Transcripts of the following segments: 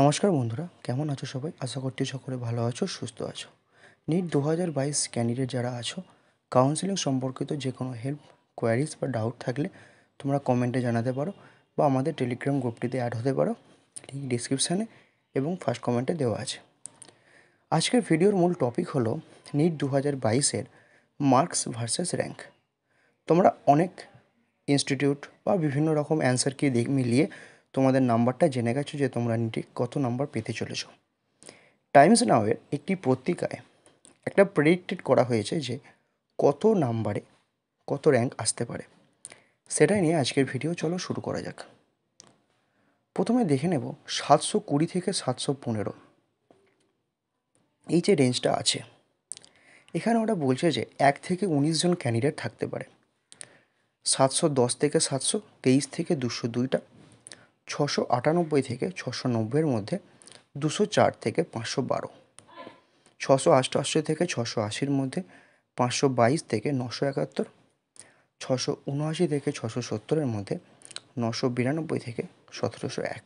নমস্কার বন্ধুরা কেমন আছো সবাই আশা করছি সকলে ভালো আছো সুস্থ আছো নিট দু হাজার বাইশ ক্যান্ডিডেট যারা আছো কাউন্সিলিং সম্পর্কিত যে কোনো হেল্প কোয়ারিজ বা ডাউট থাকলে তোমরা কমেন্টে জানাতে পারো বা আমাদের টেলিগ্রাম গ্রুপটিতে অ্যাড হতে পারো লিঙ্ক ডিসক্রিপশানে এবং ফার্স্ট কমেন্টে দেওয়া আছে আজকের ভিডিওর মূল টপিক হলো নিট দু হাজার বাইশের মার্কস ভার্সেস র্যাঙ্ক তোমরা অনেক ইনস্টিটিউট বা বিভিন্ন রকম অ্যান্সার কি মিলিয়ে তোমাদের নাম্বারটা জেনে গেছো যে তোমরা নিটে কত নাম্বার পেতে চলেছ টাইমস নাওয়ের একটি পত্রিকায় একটা প্রেডিক্টেড করা হয়েছে যে কত নাম্বারে কত র্যাঙ্ক আসতে পারে সেটাই নিয়ে আজকের ভিডিও চলো শুরু করা যাক প্রথমে দেখে নেব সাতশো কুড়ি থেকে সাতশো পনেরো এই যে রেঞ্জটা আছে এখানে ওরা বলছে যে এক থেকে উনিশ জন ক্যান্ডিডেট থাকতে পারে সাতশো দশ থেকে সাতশো তেইশ থেকে দুশো দুইটা ছশো আটানব্বই থেকে ছশো নব্বইয়ের মধ্যে দুশো চার থেকে পাঁচশো বারো ছশো আষ্টআশি থেকে ছশো আশির মধ্যে পাঁচশো বাইশ থেকে নশো একাত্তর ছশো উনআশি থেকে ছশো সত্তরের মধ্যে নশো বিরানব্বই থেকে সতেরোশো এক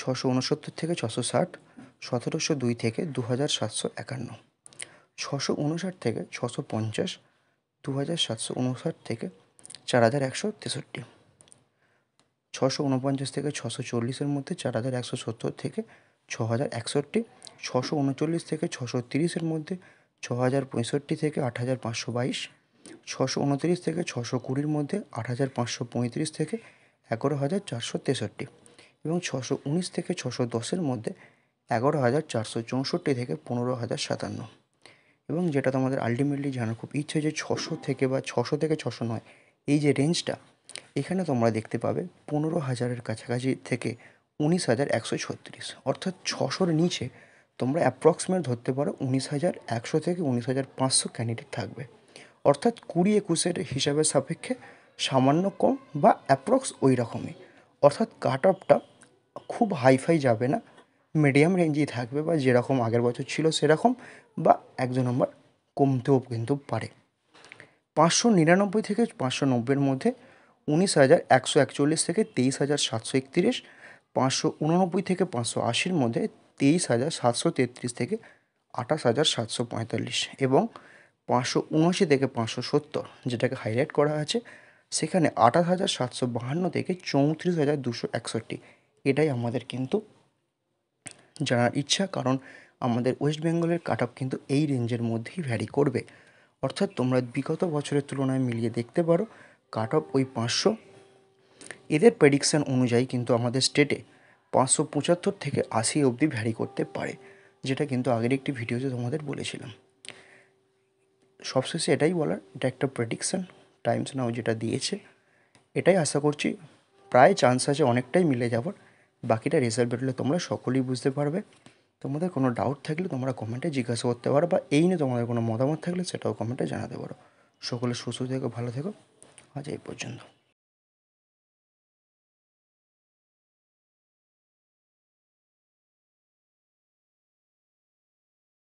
ছশো উনসত্তর থেকে ছশো ষাট সতেরোশো দুই থেকে দু হাজার সাতশো একান্ন ছশো উনষাট থেকে ছশো পঞ্চাশ দু হাজার সাতশো উনষাট থেকে চার হাজার একশো তেষট্টি ছশো উনপঞ্চাশ থেকে ছশো চল্লিশের মধ্যে চার হাজার একশো সত্তর থেকে ছ হাজার একষট্টি ছশো উনচল্লিশ থেকে ছশো তিরিশের মধ্যে ছ হাজার পঁয়ষট্টি থেকে আট হাজার পাঁচশো বাইশ ছশো উনত্রিশ থেকে ছশো কুড়ির মধ্যে আট হাজার পাঁচশো পঁয়ত্রিশ থেকে এগারো হাজার চারশো তেষট্টি এবং ছশো উনিশ থেকে ছশো দশের মধ্যে এগারো হাজার চারশো চৌষট্টি থেকে পনেরো হাজার সাতান্ন এবং যেটা তোমাদের আলটিমেটলি জানার খুব ইচ্ছে যে ছশো থেকে বা ছশো থেকে ছশো নয় এই যে রেঞ্জটা এখানে তোমরা দেখতে পাবে পনেরো হাজারের কাছাকাছি থেকে উনিশ হাজার একশো ছত্রিশ অর্থাৎ ছশোর নিচে তোমরা অ্যাপ্রক্সিমেট ধরতে পারো উনিশ হাজার একশো থেকে উনিশ হাজার পাঁচশো ক্যান্ডিডেট থাকবে অর্থাৎ কুড়ি একুশের হিসাবের সাপেক্ষে সামান্য কম বা অ্যাপ্রক্স ওই রকমই অর্থাৎ কাট অফটা খুব হাইফাই যাবে না মিডিয়াম রেঞ্জেই থাকবে বা যেরকম আগের বছর ছিল সেরকম বা একজন নম্বর কমতেও কিন্তু পারে পাঁচশো নিরানব্বই থেকে পাঁচশো নব্বইয়ের মধ্যে উনিশ হাজার একশো একচল্লিশ থেকে তেইশ হাজার সাতশো একত্রিশ পাঁচশো উননব্বই থেকে পাঁচশো আশির মধ্যে তেইশ হাজার সাতশো তেত্রিশ থেকে আঠাশ হাজার সাতশো পঁয়তাল্লিশ এবং পাঁচশো উনআশি থেকে পাঁচশো সত্তর যেটাকে হাইলাইট করা আছে সেখানে আঠাশ হাজার সাতশো বাহান্ন থেকে চৌত্রিশ হাজার দুশো একষট্টি এটাই আমাদের কিন্তু জানার ইচ্ছা কারণ আমাদের ওয়েস্ট বেঙ্গলের কাট অফ কিন্তু এই রেঞ্জের মধ্যেই ভ্যারি করবে অর্থাৎ তোমরা বিগত বছরের তুলনায় মিলিয়ে দেখতে পারো কাট অফ ওই পাঁচশো এদের প্রেডিকশান অনুযায়ী কিন্তু আমাদের স্টেটে পাঁচশো পঁচাত্তর থেকে আশি অবধি ভ্যারি করতে পারে যেটা কিন্তু আগের একটি ভিডিওতে তোমাদের বলেছিলাম সবশেষে এটাই বলার এটা একটা প্রেডিকশান টাইমস নাও যেটা দিয়েছে এটাই আশা করছি প্রায় চান্স আছে অনেকটাই মিলে যাওয়ার বাকিটা রেজাল্ট বেরোলে তোমরা সকলেই বুঝতে পারবে তোমাদের কোনো ডাউট থাকলে তোমরা কমেন্টে জিজ্ঞাসা করতে পারো বা এই নিয়ে তোমাদের কোনো মতামত থাকলে সেটাও কমেন্টে জানাতে পারো সকলে সুস্থ থেকো ভালো থেকো আজ এই পর্যন্ত